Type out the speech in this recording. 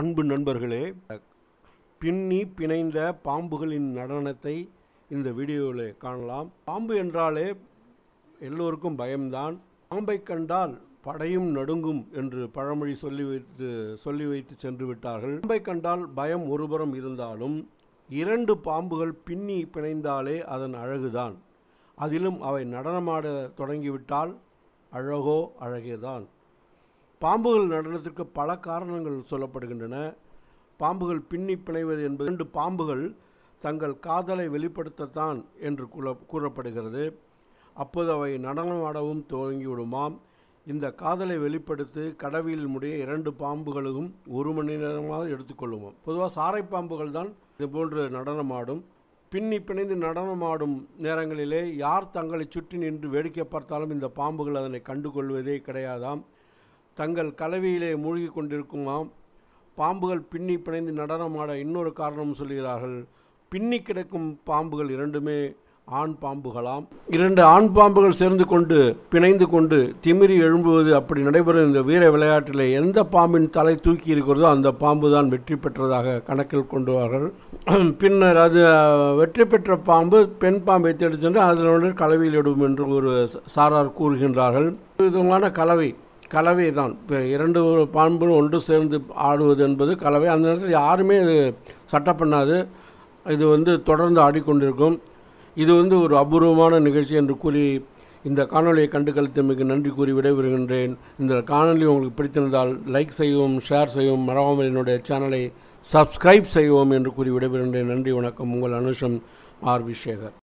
அன்பு நண்பர்களே பின்னி பிணைந்த பாம்புகளின் நடனத்தை இந்த வீடியோவில் காணலாம் பாம்பு என்றாலே எல்லோருக்கும் பயம்தான் பாம்பை கண்டால் படையும் நடுங்கும் என்று பழமொழி சொல்லி வைத்து சொல்லி வைத்து சென்று விட்டார்கள் பாம்பை கண்டால் பயம் ஒருபுறம் இருந்தாலும் இரண்டு பாம்புகள் பின்னி பிணைந்தாலே அதன் அழகுதான் அதிலும் அவை நடனமாட தொடங்கிவிட்டால் அழகோ அழகேதான் பாம்புகள் நடனத்திற்கு பல காரணங்கள் சொல்லப்படுகின்றன பாம்புகள் பின்னி பிணைவது என்பது இரண்டு பாம்புகள் தங்கள் காதலை வெளிப்படுத்தத்தான் என்று கூறப்படுகிறது அப்போது அவை நடனமாடவும் துவங்கிவிடுமாம் இந்த காதலை வெளிப்படுத்தி கடவியில் முடிய இரண்டு பாம்புகளும் ஒரு மணி நேரமாக எடுத்துக்கொள்ளுவோம் பொதுவாக சாரை பாம்புகள் தான் இது போன்று நடனமாடும் பின்னி பிணைந்து நடனமாடும் நேரங்களிலே யார் தங்களை சுற்றி நின்று வேடிக்கை பார்த்தாலும் இந்த பாம்புகள் அதனை கண்டுகொள்வதே கிடையாதாம் தங்கள் கலவியிலே மூழ்கி கொண்டிருக்குமாம் பாம்புகள் பின்னி பிணைந்து நடனமாட இன்னொரு காரணம் சொல்கிறார்கள் பின்னி கிடக்கும் பாம்புகள் இரண்டுமே ஆண் பாம்புகளாம் இரண்டு ஆண் பாம்புகள் சேர்ந்து கொண்டு பிணைந்து கொண்டு திமிரி எழும்புவது அப்படி நடைபெறும் இந்த வீர விளையாட்டிலே எந்த பாம்பின் தலை தூக்கி இருக்கிறதோ அந்த பாம்பு தான் வெற்றி பெற்றதாக கணக்கில் கொண்டுவார்கள் பின்னர் அது வெற்றி பெற்ற பாம்பு பெண் பாம்பை தேடி சென்று அதனுடன் கலவையில் இடும் என்று ஒரு சாரார் கூறுகின்றார்கள் விதமான கலவை கலவை தான் இப்போ இரண்டு பண்புகளும் ஒன்று சேர்ந்து ஆடுவது என்பது கலவை அந்த நேரத்தில் யாருமே இது சட்டம் பண்ணாது இது வந்து தொடர்ந்து ஆடிக்கொண்டிருக்கும் இது வந்து ஒரு அபூர்வமான நிகழ்ச்சி என்று கூறி இந்த காணொலியை கண்டு மிக நன்றி கூறி விடைபெறுகின்றேன் இந்த காணொலி உங்களுக்கு பிடித்திருந்தால் லைக் செய்யவும் ஷேர் செய்யவும் மறவாமல் என்னுடைய சேனலை சப்ஸ்கிரைப் செய்வோம் என்று கூறி விடைபெறுகின்றேன் நன்றி வணக்கம் உங்கள் அனுஷம் ஆர் விசேகர்